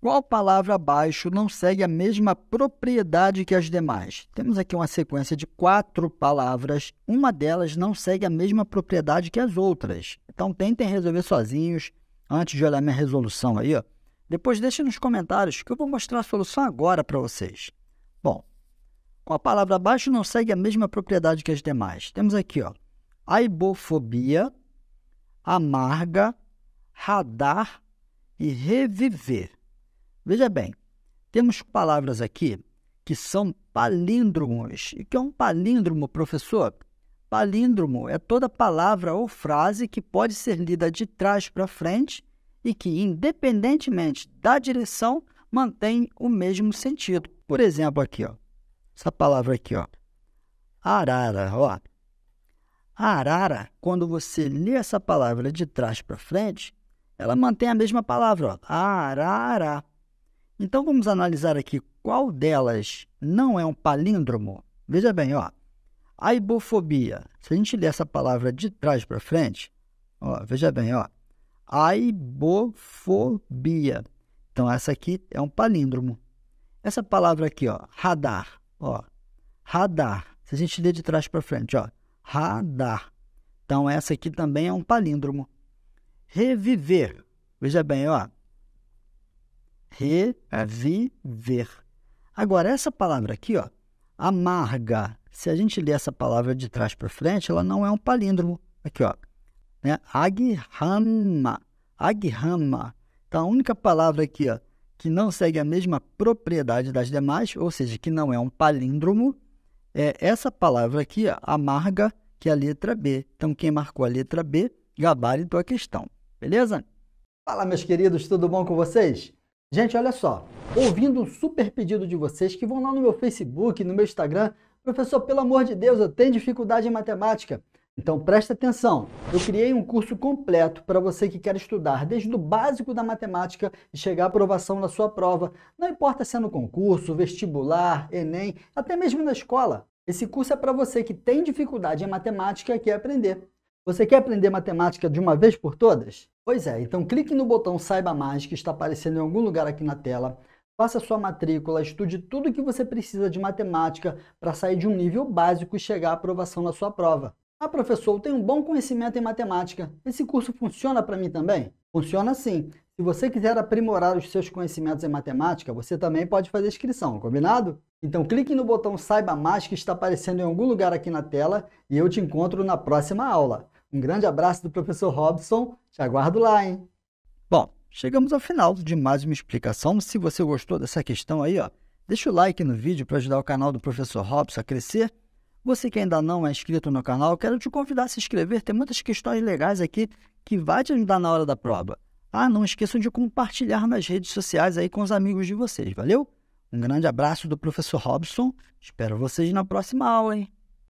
Qual palavra abaixo não segue a mesma propriedade que as demais? Temos aqui uma sequência de quatro palavras, uma delas não segue a mesma propriedade que as outras. Então tentem resolver sozinhos antes de olhar minha resolução aí. Ó. Depois deixem nos comentários que eu vou mostrar a solução agora para vocês. Bom, com a palavra abaixo não segue a mesma propriedade que as demais. Temos aqui ó, aibofobia, amarga, radar e reviver. Veja bem, temos palavras aqui que são palíndromos. E que é um palíndromo, professor? Palíndromo é toda palavra ou frase que pode ser lida de trás para frente e que, independentemente da direção, mantém o mesmo sentido. Por exemplo, aqui, ó, essa palavra aqui, ó, arara, ó. Arara, quando você lê essa palavra de trás para frente, ela mantém a mesma palavra, ó, arara. Então vamos analisar aqui qual delas não é um palíndromo. Veja bem, ó, a ibofobia. Se a gente ler essa palavra de trás para frente, ó, veja bem, ó, aibofobia. Então essa aqui é um palíndromo. Essa palavra aqui, ó, radar, ó, radar. Se a gente ler de trás para frente, ó, radar. Então essa aqui também é um palíndromo. Reviver. Veja bem, ó, Reviver. Agora, essa palavra aqui, ó, amarga, se a gente ler essa palavra de trás para frente, ela não é um palíndromo. Aqui, ó. Né? Aghama. Aghama. Então, tá, a única palavra aqui, ó, que não segue a mesma propriedade das demais, ou seja, que não é um palíndromo, é essa palavra aqui, ó, amarga, que é a letra B. Então, quem marcou a letra B, gabarito a questão. Beleza? Fala, meus queridos, tudo bom com vocês? Gente, olha só, ouvindo um super pedido de vocês que vão lá no meu Facebook, no meu Instagram, professor, pelo amor de Deus, eu tenho dificuldade em matemática. Então presta atenção, eu criei um curso completo para você que quer estudar desde o básico da matemática e chegar à aprovação na sua prova. Não importa se é no concurso, vestibular, Enem, até mesmo na escola. Esse curso é para você que tem dificuldade em matemática e quer aprender. Você quer aprender matemática de uma vez por todas? Pois é, então clique no botão Saiba Mais que está aparecendo em algum lugar aqui na tela. Faça sua matrícula, estude tudo o que você precisa de matemática para sair de um nível básico e chegar à aprovação na sua prova. Ah, professor, eu tenho um bom conhecimento em matemática. Esse curso funciona para mim também? Funciona sim. Se você quiser aprimorar os seus conhecimentos em matemática, você também pode fazer inscrição, combinado? Então clique no botão Saiba Mais que está aparecendo em algum lugar aqui na tela e eu te encontro na próxima aula. Um grande abraço do professor Robson. Te aguardo lá, hein? Bom, chegamos ao final de mais uma explicação. Se você gostou dessa questão aí, ó, deixa o like no vídeo para ajudar o canal do professor Robson a crescer. Você que ainda não é inscrito no canal, quero te convidar a se inscrever. Tem muitas questões legais aqui que vai te ajudar na hora da prova. Ah, não esqueçam de compartilhar nas redes sociais aí com os amigos de vocês, valeu? Um grande abraço do professor Robson. Espero vocês na próxima aula, hein?